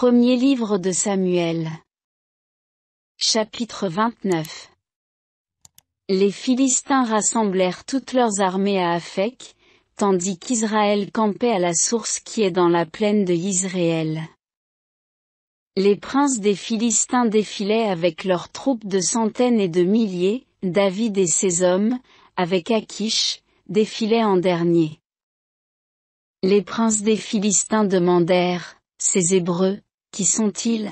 Premier livre de Samuel. Chapitre 29 Les Philistins rassemblèrent toutes leurs armées à Afek, tandis qu'Israël campait à la source qui est dans la plaine de Israël. Les princes des Philistins défilaient avec leurs troupes de centaines et de milliers, David et ses hommes, avec Akish, défilaient en dernier. Les princes des Philistins demandèrent, ces Hébreux, qui sont-ils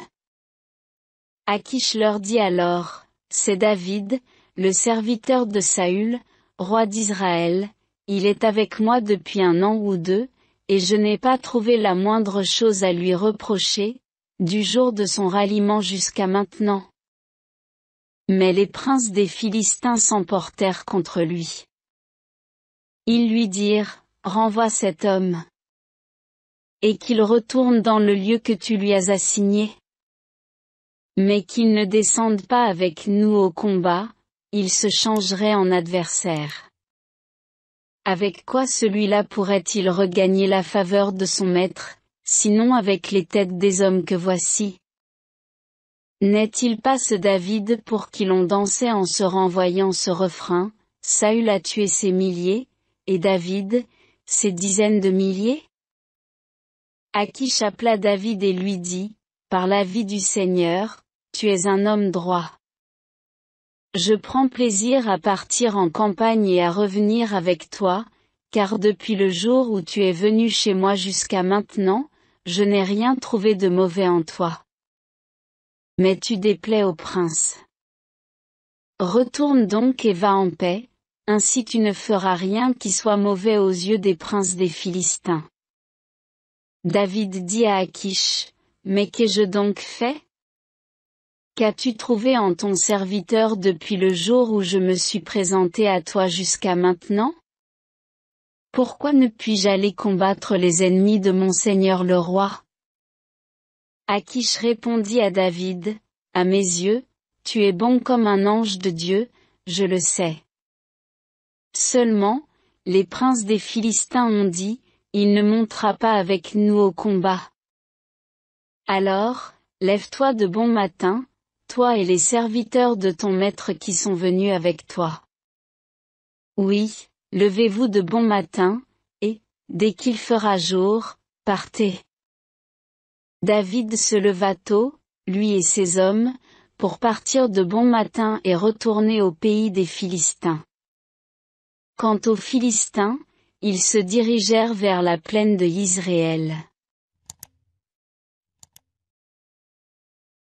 Akish leur dit alors, C'est David, le serviteur de Saül, roi d'Israël, il est avec moi depuis un an ou deux, et je n'ai pas trouvé la moindre chose à lui reprocher, du jour de son ralliement jusqu'à maintenant. Mais les princes des Philistins s'emportèrent contre lui. Ils lui dirent, Renvoie cet homme et qu'il retourne dans le lieu que tu lui as assigné. Mais qu'il ne descende pas avec nous au combat, il se changerait en adversaire. Avec quoi celui-là pourrait-il regagner la faveur de son maître, sinon avec les têtes des hommes que voici N'est-il pas ce David pour qui l'on dansait en se renvoyant ce refrain, Saül a tué ses milliers, et David, ses dizaines de milliers à qui chapela David et lui dit, Par la vie du Seigneur, tu es un homme droit. Je prends plaisir à partir en campagne et à revenir avec toi, car depuis le jour où tu es venu chez moi jusqu'à maintenant, je n'ai rien trouvé de mauvais en toi. Mais tu déplais au prince. Retourne donc et va en paix, ainsi tu ne feras rien qui soit mauvais aux yeux des princes des Philistins. David dit à Akish, « Mais qu'ai-je donc fait Qu'as-tu trouvé en ton serviteur depuis le jour où je me suis présenté à toi jusqu'à maintenant Pourquoi ne puis-je aller combattre les ennemis de mon Seigneur le roi Akish répondit à David, À mes yeux, tu es bon comme un ange de Dieu, je le sais. Seulement, les princes des Philistins ont dit, il ne montera pas avec nous au combat. Alors, lève-toi de bon matin, toi et les serviteurs de ton maître qui sont venus avec toi. Oui, levez-vous de bon matin, et, dès qu'il fera jour, partez. David se leva tôt, lui et ses hommes, pour partir de bon matin et retourner au pays des Philistins. Quant aux Philistins, ils se dirigèrent vers la plaine de Israël.